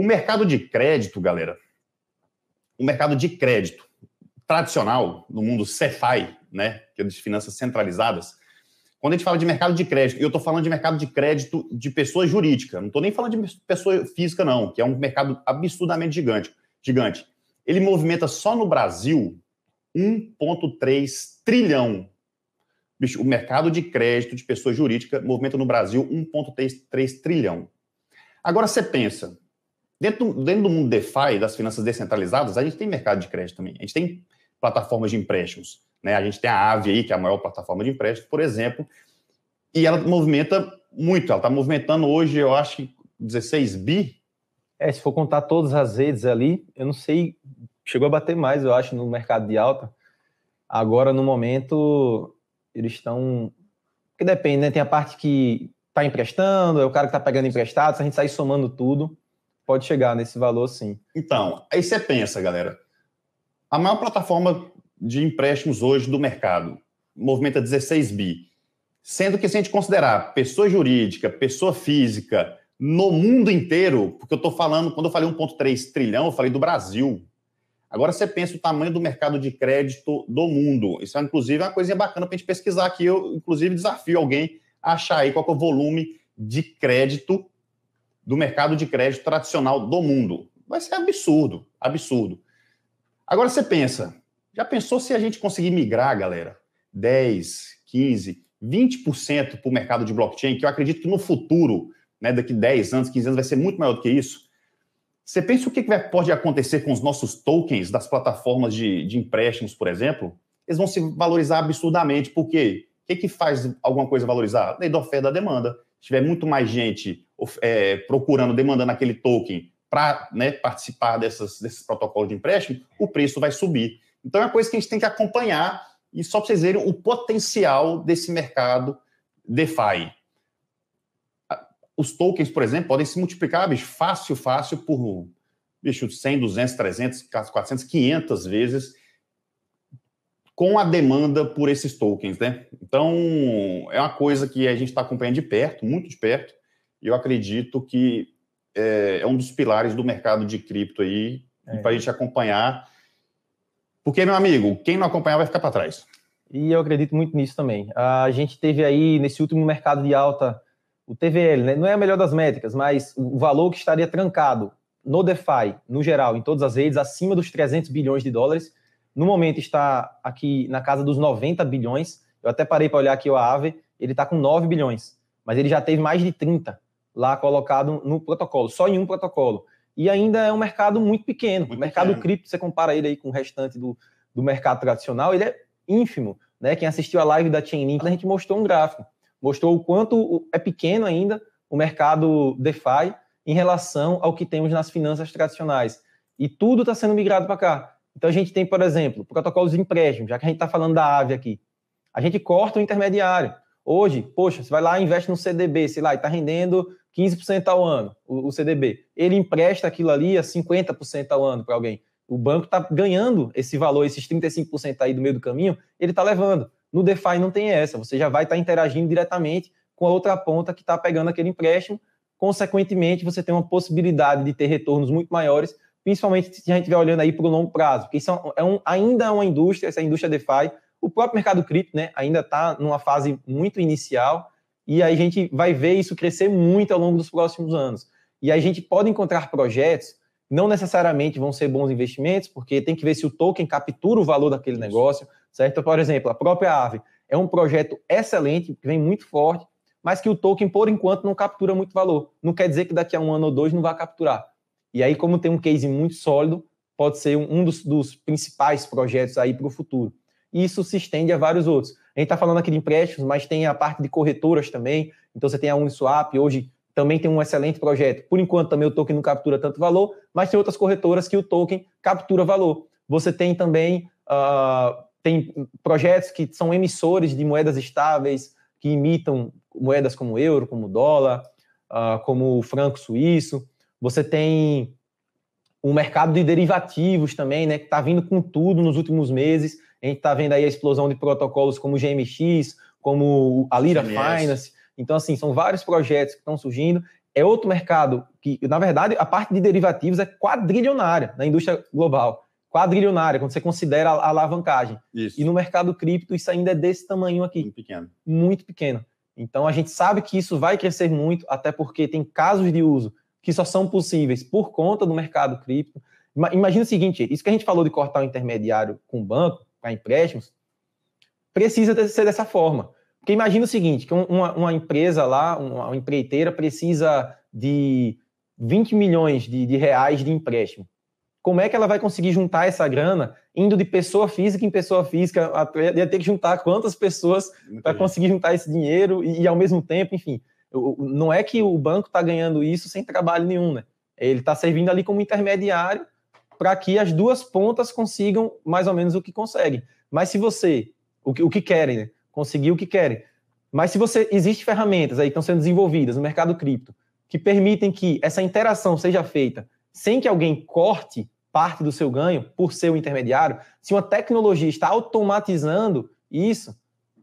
O mercado de crédito, galera, o mercado de crédito tradicional no mundo CeFi, né, que é de finanças centralizadas, quando a gente fala de mercado de crédito, eu estou falando de mercado de crédito de pessoa jurídica, não estou nem falando de pessoa física, não, que é um mercado absurdamente gigante. gigante. Ele movimenta só no Brasil 1,3 trilhão. Bicho, o mercado de crédito de pessoa jurídica movimenta no Brasil 1,3 trilhão. Agora você pensa, Dentro, dentro do mundo DeFi, das finanças descentralizadas, a gente tem mercado de crédito também. A gente tem plataformas de empréstimos. Né? A gente tem a Aave aí, que é a maior plataforma de empréstimo, por exemplo, e ela movimenta muito. Ela está movimentando hoje, eu acho 16 bi. É, se for contar todas as redes ali, eu não sei, chegou a bater mais, eu acho, no mercado de alta. Agora, no momento, eles estão. que depende, né? Tem a parte que está emprestando, é o cara que está pegando emprestado, se a gente sair somando tudo, pode chegar nesse valor sim. Então, aí você pensa, galera, a maior plataforma de empréstimos hoje do mercado movimenta 16 bi. Sendo que se a gente considerar pessoa jurídica, pessoa física, no mundo inteiro, porque eu estou falando, quando eu falei 1,3 trilhão, eu falei do Brasil. Agora você pensa o tamanho do mercado de crédito do mundo. Isso, é, inclusive, é uma coisinha bacana para a gente pesquisar aqui. Eu, inclusive, desafio alguém a achar aí qual é o volume de crédito do mercado de crédito tradicional do mundo. Vai ser absurdo, absurdo. Agora você pensa, já pensou se a gente conseguir migrar, galera, 10, 15, 20% para o mercado de blockchain, que eu acredito que no futuro, né, daqui 10 anos, 15 anos, vai ser muito maior do que isso. Você pensa o que pode acontecer com os nossos tokens das plataformas de, de empréstimos, por exemplo? Eles vão se valorizar absurdamente, porque o que, que faz alguma coisa valorizar? Lei da oferta da demanda. Se tiver muito mais gente é, procurando, demandando aquele token para né, participar dessas, desses protocolos de empréstimo, o preço vai subir. Então é uma coisa que a gente tem que acompanhar e só para vocês verem o potencial desse mercado DeFi. Os tokens, por exemplo, podem se multiplicar bicho, fácil, fácil por bicho, 100, 200, 300, 400, 500 vezes com a demanda por esses tokens, né? Então, é uma coisa que a gente está acompanhando de perto, muito de perto eu acredito que é, é, um dos pilares do mercado de cripto aí, é. para a gente acompanhar. Porque, meu amigo, quem não acompanhar vai ficar para trás. E eu acredito muito nisso também. A gente teve aí, nesse último mercado de alta, o TVL, né? não é a melhor das métricas, mas o valor que estaria trancado no DeFi, no geral, em todas as redes, acima dos 300 bilhões de dólares, no momento está aqui na casa dos 90 bilhões. Eu até parei para olhar aqui o Aave, ele está com 9 bilhões, mas ele já teve mais de 30 lá colocado no protocolo, só em um protocolo. E ainda é um mercado muito pequeno. Muito o mercado pequeno. cripto, você compara ele aí com o restante do, do mercado tradicional, ele é ínfimo. Né? Quem assistiu a live da Chainlink, a gente mostrou um gráfico. Mostrou o quanto é pequeno ainda o mercado DeFi em relação ao que temos nas finanças tradicionais. E tudo está sendo migrado para cá. Então a gente tem, por exemplo, protocolos de empréstimo, já que a gente está falando da AVE aqui. A gente corta o intermediário. Hoje, poxa, você vai lá e investe no CDB, sei lá, e está rendendo 15% ao ano, o, CDB. Ele empresta aquilo ali a 50% ao ano para alguém. O banco está ganhando esse valor, esses 35% aí do meio do caminho, ele está levando. No DeFi não tem essa, você já vai estar tá interagindo diretamente com a outra ponta que está pegando aquele empréstimo. Consequentemente, você tem uma possibilidade de ter retornos muito maiores, principalmente se a gente estiver olhando aí para o longo prazo, porque isso é, é um, ainda é uma indústria, essa indústria DeFi. O próprio mercado cripto né, ainda está numa fase muito inicial, e a gente vai ver isso crescer muito ao longo dos próximos anos. E a gente pode encontrar projetos, não necessariamente vão ser bons investimentos, porque tem que ver se o token captura o valor daquele negócio, certo? Por exemplo, a própria Ave é um projeto excelente, que vem muito forte, mas que o token, por enquanto, não captura muito valor. Não quer dizer que daqui a um ano ou dois não vá capturar. E aí, como tem um case muito sólido, pode ser um dos, dos principais projetos aí para o futuro e isso se estende a vários outros. A gente está falando aqui de empréstimos, mas tem a parte de corretoras também. Então você tem a Uniswap, hoje também tem um excelente projeto. Por enquanto, também o token não captura tanto valor, mas tem outras corretoras que o token captura valor. Você tem também uh, tem projetos que são emissores de moedas estáveis, que imitam moedas como euro, como dólar, uh, como franco suíço. Você tem o mercado de derivativos também, né, que está vindo com tudo nos últimos meses. A gente está vendo aí a explosão de protocolos como o GMX, como a Lira GMS. Finance. Então, assim, são vários projetos que estão surgindo. É outro mercado que, na verdade, a parte de derivativos é quadrilionária na indústria global. Quadrilionária, quando você considera a alavancagem. Isso. E no mercado cripto, isso ainda é desse tamanho aqui. Muito pequeno. Muito pequeno. Então, a gente sabe que isso vai crescer muito, até porque tem casos de uso que só são possíveis por conta do mercado cripto. Imagina o seguinte: isso que a gente falou de cortar o intermediário com o banco, para tá empréstimos, precisa ser dessa forma. Porque imagina o seguinte, que uma, uma empresa lá, uma empreiteira, precisa de 20 milhões de, de reais de empréstimo. Como é que ela vai conseguir juntar essa grana indo de pessoa física em pessoa física? Ia ter que juntar quantas pessoas para conseguir juntar esse dinheiro e, e, ao mesmo tempo, enfim. Não é que o banco está ganhando isso sem trabalho nenhum, né? Ele está servindo ali como intermediário para que as duas pontas consigam mais ou menos o que conseguem. Mas se você, o que, o que querem, né? conseguir o que querem. Mas se você existe ferramentas aí que estão sendo desenvolvidas no mercado cripto que permitem que essa interação seja feita sem que alguém corte parte do seu ganho por ser o intermediário, se uma tecnologia está automatizando isso,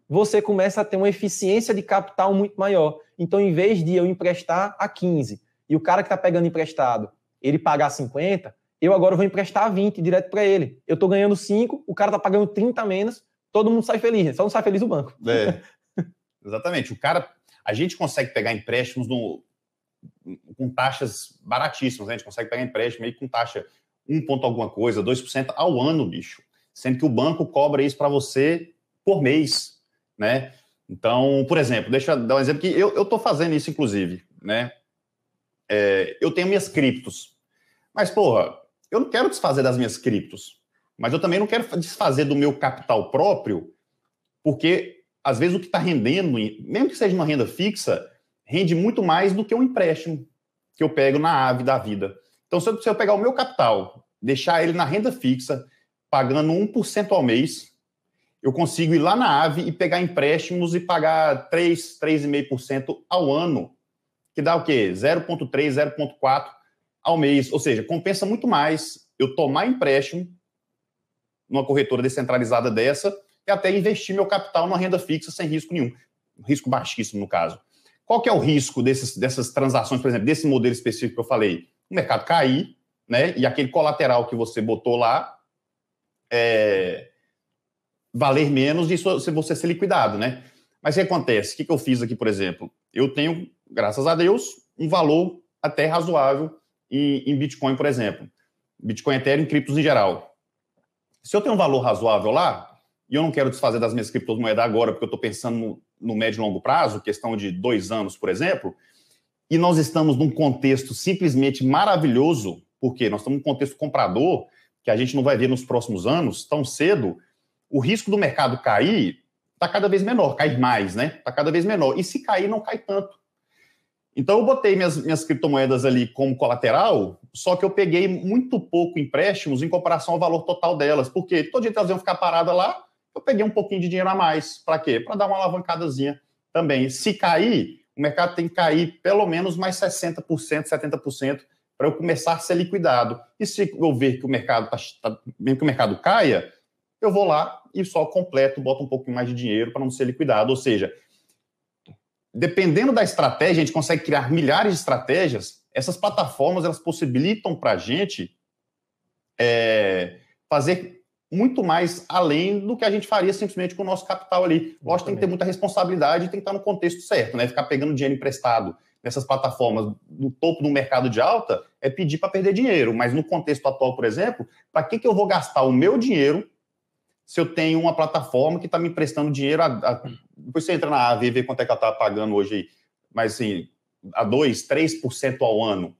você começa a ter uma eficiência de capital muito maior. Então, em vez de eu emprestar a 15 e o cara que está pegando emprestado, ele pagar 50, eu agora vou emprestar 20 direto para ele. Eu estou ganhando 5, o cara está pagando 30 menos, todo mundo sai feliz, né? só não sai feliz o banco. É. Exatamente. O cara, a gente consegue pegar empréstimos no, com taxas baratíssimas, né? a gente consegue pegar empréstimo aí com taxa 1 ponto alguma coisa, 2% ao ano, bicho. Sendo que o banco cobra isso para você por mês, né? Então, por exemplo, deixa eu dar um exemplo que eu estou fazendo isso, inclusive, né? É, eu tenho minhas criptos. Mas, porra, eu não quero desfazer das minhas criptos, mas eu também não quero desfazer do meu capital próprio, porque às vezes o que está rendendo, mesmo que seja uma renda fixa, rende muito mais do que um empréstimo que eu pego na ave da vida. Então, se eu, pegar o meu capital, deixar ele na renda fixa, pagando 1% ao mês, eu consigo ir lá na ave e pegar empréstimos e pagar 3, 3,5% ao ano, que dá o quê? 0,3, 0,4 ao mês. Ou seja, compensa muito mais eu tomar empréstimo numa corretora descentralizada dessa e até investir meu capital numa renda fixa sem risco nenhum. Risco baixíssimo, no caso. Qual que é o risco desses, dessas transações, por exemplo, desse modelo específico que eu falei? O mercado cair, né? E aquele colateral que você botou lá é, valer menos e você ser liquidado, né? Mas o que acontece? O que eu fiz aqui, por exemplo? Eu tenho, graças a Deus, um valor até razoável em, em Bitcoin, por exemplo. Bitcoin, Ethereum, criptos em geral. Se eu tenho um valor razoável lá, e eu não quero desfazer das minhas criptomoedas agora, porque eu estou pensando no, no médio e longo prazo, questão de dois anos, por exemplo, e nós estamos num contexto simplesmente maravilhoso, porque nós estamos num contexto comprador, que a gente não vai ver nos próximos anos, tão cedo, o risco do mercado cair está cada vez menor, cair mais, né? Está cada vez menor. E se cair, não cai tanto. Então eu botei minhas, minhas criptomoedas ali como colateral, só que eu peguei muito pouco empréstimos em comparação ao valor total delas, porque todo dia elas iam ficar paradas lá, eu peguei um pouquinho de dinheiro a mais. Para quê? Para dar uma alavancadazinha também. Se cair, o mercado tem que cair pelo menos mais 60%, 70% para eu começar a ser liquidado. E se eu ver que o mercado tá, tá, mesmo que o mercado caia, eu vou lá e só completo, boto um pouquinho mais de dinheiro para não ser liquidado. Ou seja, dependendo da estratégia, a gente consegue criar milhares de estratégias. Essas plataformas elas possibilitam para a gente é, fazer muito mais além do que a gente faria simplesmente com o nosso capital ali. Lógico, tem que ter muita responsabilidade e tem que estar no contexto certo, né? Ficar pegando dinheiro emprestado nessas plataformas no topo do mercado de alta é pedir para perder dinheiro. Mas no contexto atual, por exemplo, para que, que eu vou gastar o meu dinheiro se eu tenho uma plataforma que está me emprestando dinheiro. A, a... Depois você entra na AV e vê quanto é que ela está pagando hoje, mas assim, a 2%, 3% ao ano.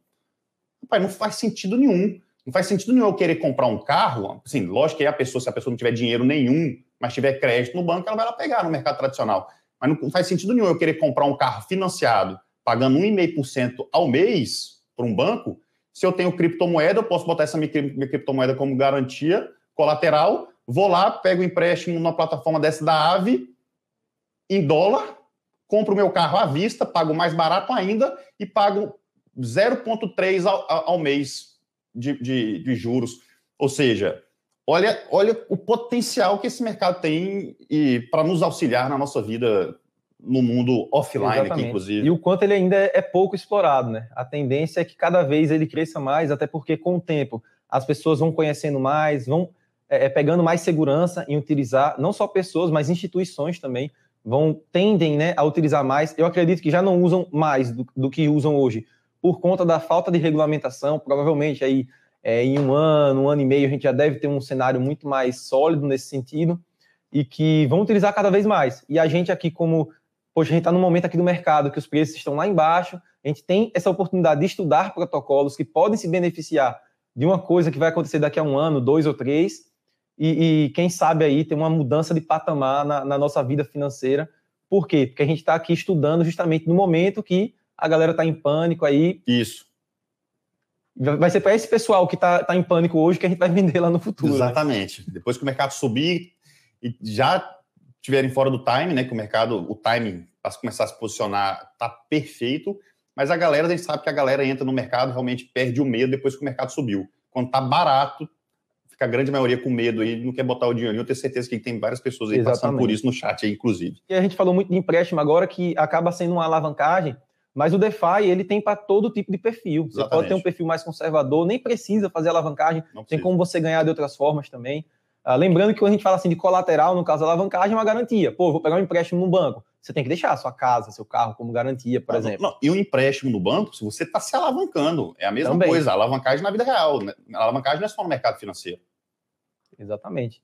Pai, não faz sentido nenhum. Não faz sentido nenhum eu querer comprar um carro. Assim, lógico que a pessoa, se a pessoa não tiver dinheiro nenhum, mas tiver crédito no banco, ela vai lá pegar no mercado tradicional. Mas não faz sentido nenhum eu querer comprar um carro financiado, pagando 1,5% ao mês para um banco. Se eu tenho criptomoeda, eu posso botar essa minha criptomoeda como garantia colateral Vou lá, pego um empréstimo numa plataforma dessa da AVE, em dólar, compro o meu carro à vista, pago mais barato ainda e pago 0,3 ao, ao, mês de, de, de juros. Ou seja, olha, olha o potencial que esse mercado tem e para nos auxiliar na nossa vida no mundo offline Exatamente. aqui, inclusive. E o quanto ele ainda é pouco explorado, né? A tendência é que cada vez ele cresça mais, até porque com o tempo as pessoas vão conhecendo mais, vão é, é, pegando mais segurança em utilizar não só pessoas, mas instituições também vão tendem né, a utilizar mais. Eu acredito que já não usam mais do, do que usam hoje por conta da falta de regulamentação. Provavelmente aí é, em um ano, um ano e meio a gente já deve ter um cenário muito mais sólido nesse sentido e que vão utilizar cada vez mais. E a gente aqui como Poxa, a gente está num momento aqui do mercado que os preços estão lá embaixo, a gente tem essa oportunidade de estudar protocolos que podem se beneficiar de uma coisa que vai acontecer daqui a um ano, dois ou três, e, e, quem sabe aí ter uma mudança de patamar na, na nossa vida financeira. Por quê? Porque a gente está aqui estudando justamente no momento que a galera está em pânico aí. Isso. Vai ser para esse pessoal que está tá em pânico hoje que a gente vai vender lá no futuro. Né? Exatamente. Né? Depois que o mercado subir e já estiverem fora do time, né? Que o mercado, o timing para começar a se posicionar tá perfeito. Mas a galera, a gente sabe que a galera entra no mercado realmente perde o medo depois que o mercado subiu. Quando tá barato, que a grande maioria com medo aí não quer botar o dinheiro e Eu tenho certeza que tem várias pessoas aí Exatamente. passando por isso no chat aí, inclusive. E a gente falou muito de empréstimo agora, que acaba sendo uma alavancagem, mas o DeFi, ele tem para todo tipo de perfil. Exatamente. Você pode ter um perfil mais conservador, nem precisa fazer alavancagem, tem como você ganhar de outras formas também. Ah, lembrando que quando a gente fala assim de colateral, no caso, alavancagem é uma garantia. Pô, vou pegar um empréstimo no banco você tem que deixar a sua casa, seu carro como garantia, por exemplo. Não, e um empréstimo no banco, se você está se alavancando, é a mesma Também. coisa, alavancagem na vida real. Né? Alavancagem não é só no mercado financeiro. Exatamente.